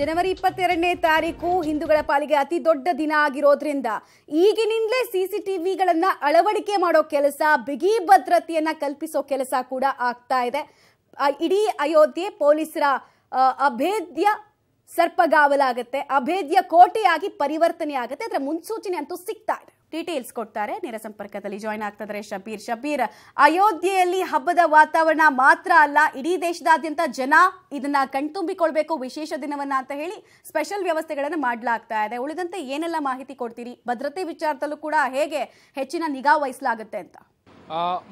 ಜನವರಿ ಇಪ್ಪತ್ತೆರಡನೇ ತಾರೀಕು ಹಿಂದೂಗಳ ಪಾಲಿಗೆ ಅತಿ ದೊಡ್ಡ ದಿನ ಆಗಿರೋದ್ರಿಂದ ಈಗಿನಿಂದಲೇ ಸಿಸಿ ಟಿವಿಗಳನ್ನ ಅಳವಡಿಕೆ ಮಾಡೋ ಕೆಲಸ ಬಿಗಿ ಭದ್ರತೆಯನ್ನ ಕಲ್ಪಿಸೋ ಕೆಲಸ ಕೂಡ ಆಗ್ತಾ ಇದೆ ಇಡೀ ಅಯೋಧ್ಯೆ ಪೊಲೀಸರ ಅಭೇದ್ಯ ಸರ್ಪಗಾವಲಾಗತ್ತೆ ಅಭೇದ್ಯ ಕೋಟೆಯಾಗಿ ಪರಿವರ್ತನೆ ಆಗುತ್ತೆ ಅದರ ಮುನ್ಸೂಚನೆ ಅಂತೂ ಸಿಗ್ತಾ ಇದೆ ಡೀಟೇಲ್ಸ್ ಕೊಡ್ತಾರೆ ನೇರ ಸಂಪರ್ಕದಲ್ಲಿ ಜಾಯ್ನ್ ಆಗ್ತಿದ್ದಾರೆ ಶಬೀರ್ ಶಬೀರ್ ಅಯೋಧ್ಯೆಯಲ್ಲಿ ಹಬ್ಬದ ವಾತಾವರಣ ಮಾತ್ರ ಅಲ್ಲ ಇಡೀ ದೇಶದಾದ್ಯಂತ ಜನ ಇದನ್ನ ಕಣ್ತುಂಬಿಕೊಳ್ಬೇಕು ವಿಶೇಷ ದಿನವನ್ನ ಅಂತ ಹೇಳಿ ಸ್ಪೆಷಲ್ ವ್ಯವಸ್ಥೆಗಳನ್ನು ಮಾಡ್ಲಾಗ್ತಾ ಇದೆ ಉಳಿದಂತೆ ಏನೆಲ್ಲ ಮಾಹಿತಿ ಕೊಡ್ತೀರಿ ಭದ್ರತೆ ವಿಚಾರದಲ್ಲೂ ಕೂಡ ಹೇಗೆ ಹೆಚ್ಚಿನ ನಿಗಾ ವಹಿಸಲಾಗುತ್ತೆ ಅಂತ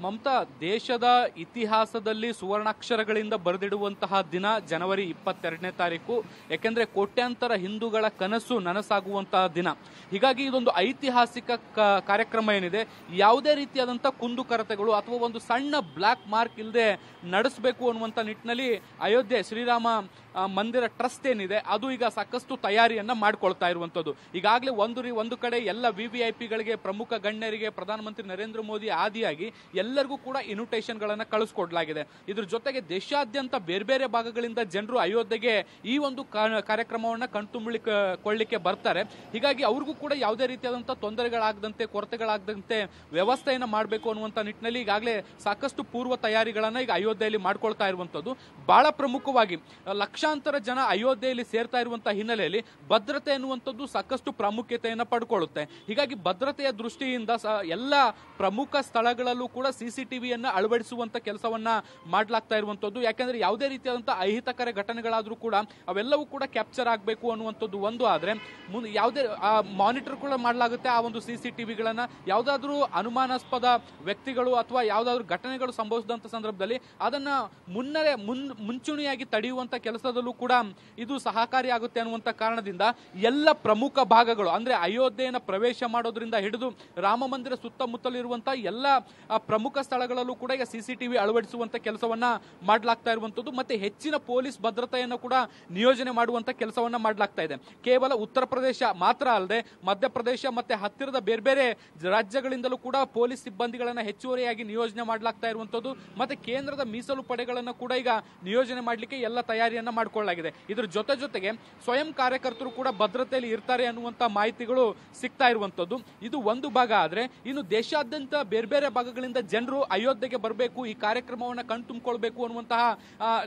ಮಮತಾ ದೇಶದ ಇತಿಹಾಸದಲ್ಲಿ ಸುವರ್ಣಾಕ್ಷರಗಳಿಂದ ಬರೆದಿಡುವಂತಹ ದಿನ ಜನವರಿ ಇಪ್ಪತ್ತೆರಡನೇ ತಾರೀಕು ಯಾಕೆಂದರೆ ಕೋಟ್ಯಾಂತರ ಹಿಂದೂಗಳ ಕನಸು ನನಸಾಗುವಂತಹ ದಿನ ಹೀಗಾಗಿ ಇದೊಂದು ಐತಿಹಾಸಿಕ ಕಾರ್ಯಕ್ರಮ ಏನಿದೆ ಯಾವುದೇ ರೀತಿಯಾದಂಥ ಕುಂದುಕರತೆಗಳು ಅಥವಾ ಒಂದು ಸಣ್ಣ ಬ್ಲ್ಯಾಕ್ ಮಾರ್ಕ್ ಇಲ್ಲದೆ ನಡೆಸಬೇಕು ಅನ್ನುವಂಥ ನಿಟ್ಟಿನಲ್ಲಿ ಅಯೋಧ್ಯೆ ಶ್ರೀರಾಮ ಮಂದಿರ ಟ್ರಸ್ಟ್ ಏನಿದೆ ಅದು ಈಗ ಸಾಕಷ್ಟು ತಯಾರಿಯನ್ನು ಮಾಡಿಕೊಳ್ತಾ ಇರುವಂಥದ್ದು ಈಗಾಗಲೇ ಒಂದು ಒಂದು ಕಡೆ ಎಲ್ಲ ವಿ ಪ್ರಮುಖ ಗಣ್ಯರಿಗೆ ಪ್ರಧಾನಮಂತ್ರಿ ನರೇಂದ್ರ ಮೋದಿ ಆದಿಯಾಗಿ ಎಲ್ಲರಿಗೂ ಕೂಡ ಇನ್ವಿಟೇಷನ್ಗಳನ್ನು ಕಳಿಸ್ಕೊಡ್ಲಾಗಿದೆ ಇದ್ರ ಜೊತೆಗೆ ದೇಶಾದ್ಯಂತ ಬೇರೆ ಬೇರೆ ಭಾಗಗಳಿಂದ ಜನರು ಅಯೋಧ್ಯೆಗೆ ಈ ಒಂದು ಕಾರ್ಯಕ್ರಮವನ್ನು ಕೊಳ್ಳಿಕ್ಕೆ ಬರ್ತಾರೆ ಹೀಗಾಗಿ ಅವ್ರಿಗೂ ಕೂಡ ಯಾವುದೇ ರೀತಿಯಾದಂಥ ತೊಂದರೆಗಳಾಗದಂತೆ ಕೊರತೆಗಳಾಗದಂತೆ ವ್ಯವಸ್ಥೆಯನ್ನು ಮಾಡಬೇಕು ಅನ್ನುವಂಥ ನಿಟ್ಟಿನಲ್ಲಿ ಈಗಾಗಲೇ ಸಾಕಷ್ಟು ಪೂರ್ವ ತಯಾರಿಗಳನ್ನು ಈಗ ಅಯೋಧ್ಯೆಯಲ್ಲಿ ಮಾಡ್ಕೊಳ್ತಾ ಇರುವಂಥದ್ದು ಬಹಳ ಪ್ರಮುಖವಾಗಿ ಲಕ್ಷಾಂತರ ಜನ ಅಯೋಧ್ಯೆಯಲ್ಲಿ ಸೇರ್ತಾ ಇರುವಂಥ ಹಿನ್ನೆಲೆಯಲ್ಲಿ ಭದ್ರತೆ ಎನ್ನುವಂಥದ್ದು ಸಾಕಷ್ಟು ಪ್ರಾಮುಖ್ಯತೆಯನ್ನು ಪಡ್ಕೊಳ್ಳುತ್ತೆ ಹೀಗಾಗಿ ಭದ್ರತೆಯ ದೃಷ್ಟಿಯಿಂದ ಎಲ್ಲ ಪ್ರಮುಖ ಸ್ಥಳಗಳ ಸ್ಥಳಗಳಲ್ಲೂ ಕೂಡ ವಿಯನ್ನು ಅಳವಡಿಸುವಂತ ಕೆಲಸವನ್ನ ಮಾಡ್ಲಾಗ್ತಾ ಇರುವಂತದ್ದು ಯಾಕಂದ್ರೆ ಯಾವುದೇ ರೀತಿಯಾದಂತಹ ಅಹಿತಕರ ಘಟನೆಗಳಾದ್ರೂ ಕೂಡ ಅವೆಲ್ಲವೂ ಕೂಡ ಕ್ಯಾಪ್ಚರ್ ಆಗಬೇಕು ಅನ್ನುವಂಥದ್ದು ಒಂದು ಆದ್ರೆ ಯಾವುದೇ ಮಾನಿಟರ್ ಕೂಡ ಮಾಡಲಾಗುತ್ತೆ ಆ ಒಂದು ಸಿಸಿಟಿವಿಗಳನ್ನ ಯಾವುದಾದ್ರೂ ಅನುಮಾನಾಸ್ಪದ ವ್ಯಕ್ತಿಗಳು ಅಥವಾ ಯಾವುದಾದ್ರೂ ಘಟನೆಗಳು ಸಂಭವಿಸಿದಂಥ ಸಂದರ್ಭದಲ್ಲಿ ಅದನ್ನ ಮುನ್ನರೆ ಮುನ್ ಮುಂಚೂಣಿಯಾಗಿ ತಡೆಯುವಂತ ಕೆಲಸದಲ್ಲೂ ಕೂಡ ಇದು ಸಹಕಾರಿಯಾಗುತ್ತೆ ಅನ್ನುವಂಥ ಕಾರಣದಿಂದ ಎಲ್ಲ ಪ್ರಮುಖ ಭಾಗಗಳು ಅಂದ್ರೆ ಅಯೋಧ್ಯೆಯನ್ನು ಪ್ರವೇಶ ಮಾಡೋದ್ರಿಂದ ಹಿಡಿದು ರಾಮ ಮಂದಿರ ಸುತ್ತಮುತ್ತಲಿರುವಂತಹ ಎಲ್ಲ ಆ ಪ್ರಮುಖ ಸ್ಥಳಗಳಲ್ಲೂ ಕೂಡ ಈಗ ಸಿಸಿಟಿವಿ ಅಳವಡಿಸುವಂತ ಕೆಲಸವನ್ನ ಮಾಡಲಾಗ್ತಾ ಇರುವಂತದ್ದು ಮತ್ತೆ ಹೆಚ್ಚಿನ ಪೊಲೀಸ್ ಭದ್ರತೆಯನ್ನು ಕೂಡ ನಿಯೋಜನೆ ಮಾಡುವಂತ ಕೆಲಸವನ್ನ ಮಾಡಲಾಗ್ತಾ ಇದೆ ಕೇವಲ ಉತ್ತರ ಪ್ರದೇಶ ಮಾತ್ರ ಅಲ್ಲದೆ ಮಧ್ಯಪ್ರದೇಶ ಮತ್ತೆ ಹತ್ತಿರದ ಬೇರೆ ಬೇರೆ ರಾಜ್ಯಗಳಿಂದಲೂ ಕೂಡ ಪೊಲೀಸ್ ಸಿಬ್ಬಂದಿಗಳನ್ನ ಹೆಚ್ಚುವರಿಯಾಗಿ ನಿಯೋಜನೆ ಮಾಡಲಾಗ್ತಾ ಇರುವಂತದ್ದು ಮತ್ತೆ ಕೇಂದ್ರದ ಮೀಸಲು ಪಡೆಗಳನ್ನು ಕೂಡ ಈಗ ನಿಯೋಜನೆ ಮಾಡಲಿಕ್ಕೆ ಎಲ್ಲ ತಯಾರಿಯನ್ನ ಮಾಡಿಕೊಳ್ಳಲಾಗಿದೆ ಇದ್ರ ಜೊತೆ ಜೊತೆಗೆ ಸ್ವಯಂ ಕಾರ್ಯಕರ್ತರು ಕೂಡ ಭದ್ರತೆಯಲ್ಲಿ ಇರ್ತಾರೆ ಅನ್ನುವಂತ ಮಾಹಿತಿಗಳು ಸಿಗ್ತಾ ಇರುವಂತದ್ದು ಇದು ಒಂದು ಭಾಗ ಆದ್ರೆ ಇನ್ನು ದೇಶಾದ್ಯಂತ ಬೇರೆ ಬೇರೆ ಭಾಗ ಭಾಗಗಳಿಂದ ಜನರು ಅಯೋಧ್ಯೆಗೆ ಬರಬೇಕು ಈ ಕಾರ್ಯಕ್ರಮವನ್ನು ಕಣ್ತುಂಬಿಕೊಳ್ಬೇಕು ಅನ್ನುವಂತಹ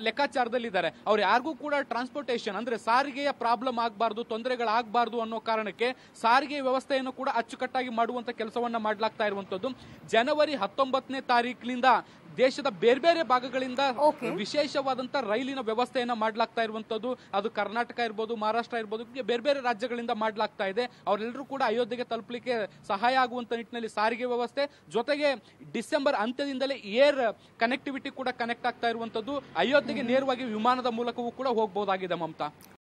ಲೆಕ್ಕಾಚಾರದಲ್ಲಿದ್ದಾರೆ ಅವ್ರು ಯಾರಿಗೂ ಕೂಡ ಟ್ರಾನ್ಸ್ಪೋರ್ಟೇಷನ್ ಅಂದ್ರೆ ಸಾರಿಗೆಯ ಪ್ರಾಬ್ಲಮ್ ಆಗಬಾರ್ದು ತೊಂದರೆಗಳಾಗಬಾರ್ದು ಅನ್ನೋ ಕಾರಣಕ್ಕೆ ಸಾರಿಗೆ ವ್ಯವಸ್ಥೆಯನ್ನು ಕೂಡ ಅಚ್ಚುಕಟ್ಟಾಗಿ ಮಾಡುವಂತ ಕೆಲಸವನ್ನ ಮಾಡಲಾಗ್ತಾ ಇರುವಂತದ್ದು ಜನವರಿ ಹತ್ತೊಂಬತ್ತನೇ ತಾರೀಕಿನಿಂದ ದೇಶದ ಬೇರೆ ಬೇರೆ ಭಾಗಗಳಿಂದ ವಿಶೇಷವಾದಂತ ರೈಲಿನ ವ್ಯವಸ್ಥೆಯನ್ನ ಮಾಡ್ಲಾಗ್ತಾ ಇರುವಂತದ್ದು ಅದು ಕರ್ನಾಟಕ ಇರ್ಬೋದು ಮಹಾರಾಷ್ಟ್ರ ಇರ್ಬೋದು ಬೇರೆ ಬೇರೆ ರಾಜ್ಯಗಳಿಂದ ಮಾಡ್ಲಾಗ್ತಾ ಇದೆ ಅವರೆಲ್ಲರೂ ಕೂಡ ಅಯೋಧ್ಯೆಗೆ ತಲುಪಲಿಕ್ಕೆ ಸಹಾಯ ಆಗುವಂತ ನಿಟ್ಟಿನಲ್ಲಿ ಸಾರಿಗೆ ವ್ಯವಸ್ಥೆ ಜೊತೆಗೆ ಡಿಸೆಂಬರ್ ಅಂತ್ಯದಿಂದಲೇ ಏರ್ ಕನೆಕ್ಟಿವಿಟಿ ಕೂಡ ಕನೆಕ್ಟ್ ಆಗ್ತಾ ಇರುವಂತದ್ದು ಅಯೋಧ್ಯೆಗೆ ನೇರವಾಗಿ ವಿಮಾನದ ಮೂಲಕವೂ ಕೂಡ ಹೋಗಬಹುದಾಗಿದೆ ಮಮತಾ